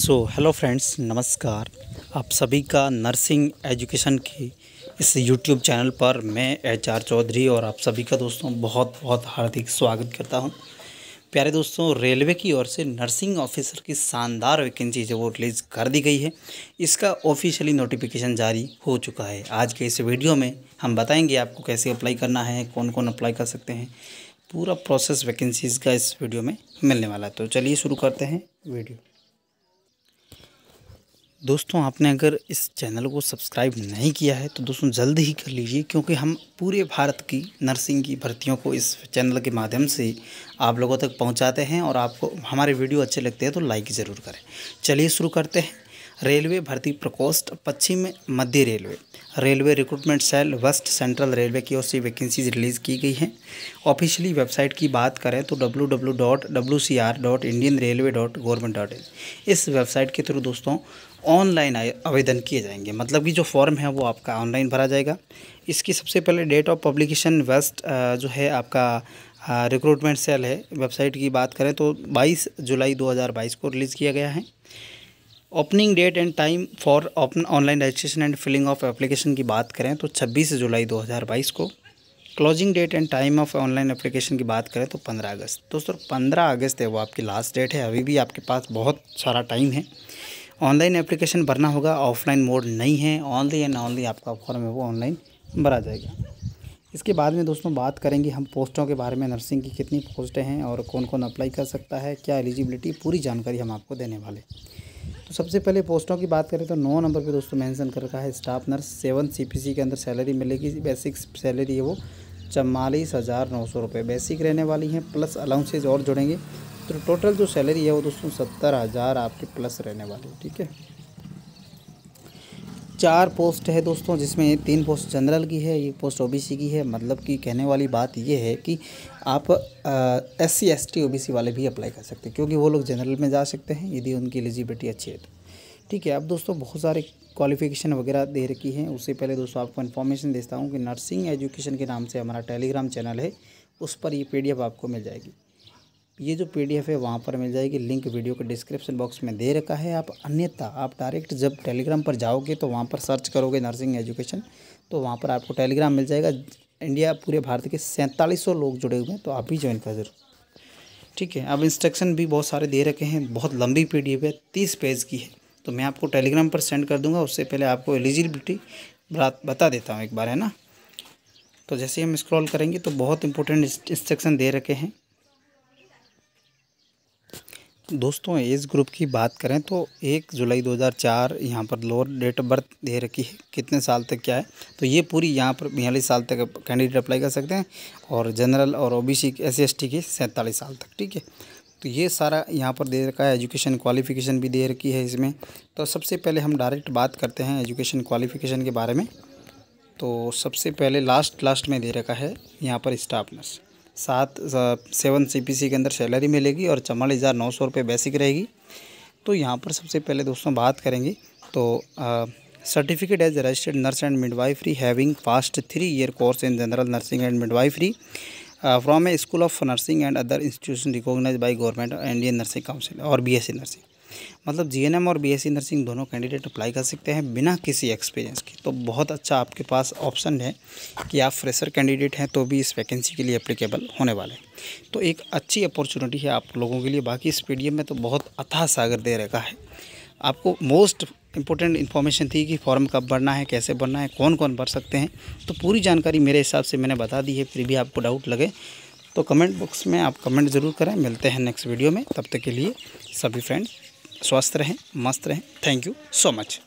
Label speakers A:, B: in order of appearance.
A: so hello friends नमस्कार आप सभी का नर्सिंग एजुकेशन के इस यूट्यूब चैनल पर मैं एच आर चौधरी और आप सभी का दोस्तों बहुत बहुत हार्दिक स्वागत करता हूं प्यारे दोस्तों रेलवे की ओर से नर्सिंग ऑफिसर की शानदार वैकेंसी जो वो रिलीज़ कर दी गई है इसका ऑफिशियली नोटिफिकेशन जारी हो चुका है आज के इस वीडियो में हम बताएँगे आपको कैसे अप्लाई करना है कौन कौन अप्लाई कर सकते हैं पूरा प्रोसेस वैकेंसीज़ का इस वीडियो में मिलने वाला है तो चलिए शुरू करते हैं वीडियो दोस्तों आपने अगर इस चैनल को सब्सक्राइब नहीं किया है तो दोस्तों जल्द ही कर लीजिए क्योंकि हम पूरे भारत की नर्सिंग की भर्तियों को इस चैनल के माध्यम से आप लोगों तक पहुंचाते हैं और आपको हमारे वीडियो अच्छे लगते हैं तो लाइक ज़रूर करें चलिए शुरू करते हैं रेलवे भर्ती प्रकोष्ठ पश्चिम मध्य railway railway recruitment cell west central railway की ओर से वैकेंसीज रिलीज़ की गई हैं ऑफिशियली वेबसाइट की बात करें तो W dot C R dot Indian railway dot government dot in इस वेबसाइट के थ्रू दोस्तों ऑनलाइन आवेदन किए जाएंगे मतलब कि जो फॉर्म है वो आपका ऑनलाइन भरा जाएगा इसकी सबसे पहले डेट ऑफ पब्लिकेशन वेस्ट जो है आपका रिक्रूटमेंट सेल है वेबसाइट की बात करें तो 22 जुलाई 2022 को रिलीज़ किया गया है opening date and time for online registration and filling of application की बात करें तो 26 जुलाई 2022 को closing date and time of online application की बात करें तो 15 अगस्त दोस्तों 15 अगस्त है वो आपकी लास्ट डेट है अभी भी आपके पास बहुत सारा टाइम है ऑनलाइन एप्लीकेशन भरना होगा ऑफलाइन मोड नहीं है ऑनली एंड ऑनली आपका फॉर्म है वो ऑनलाइन भरा जाएगा इसके बाद में दोस्तों बात करेंगे हम पोस्टों के बारे में नर्सिंग की कितनी पोस्टें हैं और कौन कौन अप्लाई कर सकता है क्या एलिजिबिलिटी पूरी जानकारी हम आपको देने वाले तो सबसे पहले पोस्टों की बात करें तो नौ नंबर पे दोस्तों मेंशन कर रखा है स्टाफ नर्स सेवन सीपीसी के अंदर सैलरी मिलेगी बेसिक सैलरी है वो चवालीस हज़ार नौ सौ रुपये बेसिक रहने वाली हैं प्लस अलाउंसेज और जुड़ेंगे तो टोटल जो सैलरी है वो दोस्तों सत्तर हज़ार आपकी प्लस रहने वाली है ठीक है चार पोस्ट है दोस्तों जिसमें तीन पोस्ट जनरल की है एक पोस्ट ओबीसी की है मतलब कि कहने वाली बात यह है कि आप S C S T O वाले भी अप्लाई कर सकते हैं क्योंकि वो लोग जनरल में जा सकते हैं यदि उनकी एलिजिबिलिटी अच्छी है तो ठीक है अब दोस्तों बहुत सारे क्वालिफिकेशन वगैरह दे रखी हैं उससे पहले दोस्तों आपको इन्फॉर्मेशन देता हूँ कि नर्सिंग एजुकेशन के नाम से हमारा टेलीग्राम चैनल है उस पर ये पी आपको मिल जाएगी ये जो पीडीएफ है वहाँ पर मिल जाएगी लिंक वीडियो के डिस्क्रिप्शन बॉक्स में दे रखा है आप अन्यथा आप डायरेक्ट जब टेलीग्राम पर जाओगे तो वहाँ पर सर्च करोगे नर्सिंग एजुकेशन तो वहाँ पर आपको टेलीग्राम मिल जाएगा इंडिया पूरे भारत के सैंतालीस लोग जुड़े हुए हैं तो आप भी ज्वाइन कर जरूर ठीक है अब इंस्ट्रक्शन भी बहुत सारे दे रखे हैं बहुत लंबी पी है तीस पेज की है तो मैं आपको टेलीग्राम पर सेंड कर दूँगा उससे पहले आपको एलिजिबिलिटी बता देता हूँ एक बार है ना तो जैसे हम स्क्रॉल करेंगे तो बहुत इंपॉर्टेंट इंस्ट्रक्शन दे रखे हैं दोस्तों एज ग्रुप की बात करें तो एक जुलाई 2004 यहाँ पर लोअर डेट ऑफ बर्थ दे रखी है कितने साल तक क्या है तो ये पूरी यहाँ पर बयालीस साल तक कैंडिडेट अप्लाई कर सकते हैं और जनरल और ओबीसी एस सी की सैंतालीस साल तक ठीक है तो ये सारा यहाँ पर दे रखा है एजुकेशन क्वालिफ़िकेशन भी दे रखी है इसमें तो सबसे पहले हम डायरेक्ट बात करते हैं एजुकेशन क्वालिफ़िकेशन के बारे में तो सबसे पहले लास्ट लास्ट में दे रखा है यहाँ पर स्टाफ नर्स सात सेवन सीपीसी के अंदर सैलरी मिलेगी और चवालीस हज़ार नौ सौ रुपये बेसिक रहेगी तो यहाँ पर सबसे पहले दोस्तों बात करेंगे तो certificate as registered nurse and midwifery having passed three year course in general nursing and midwifery from a school of nursing and other institution recognise by government Indian nursing council और सी नर्सिंग मतलब GNM और BSc nursing दोनों candidate apply कर सकते हैं बिना किसी एक्सपीरियंस के तो बहुत अच्छा आपके पास ऑप्शन है कि आप फ्रेशर कैंडिडेट हैं तो भी इस वैकेंसी के लिए अप्लीकेबल होने वाले हैं तो एक अच्छी अपॉर्चुनिटी है आप लोगों के लिए बाकी इस पी में तो बहुत अथाह सागर दे रखा है आपको मोस्ट इंपॉर्टेंट इन्फॉर्मेशन थी कि फॉर्म कब भरना है कैसे भरना है कौन कौन भर सकते हैं तो पूरी जानकारी मेरे हिसाब से मैंने बता दी है फिर भी आपको डाउट लगे तो कमेंट बॉक्स में आप कमेंट ज़रूर करें मिलते हैं नेक्स्ट वीडियो में तब तक के लिए सभी फ्रेंड्स स्वस्थ रहें मस्त रहें थैंक यू सो मच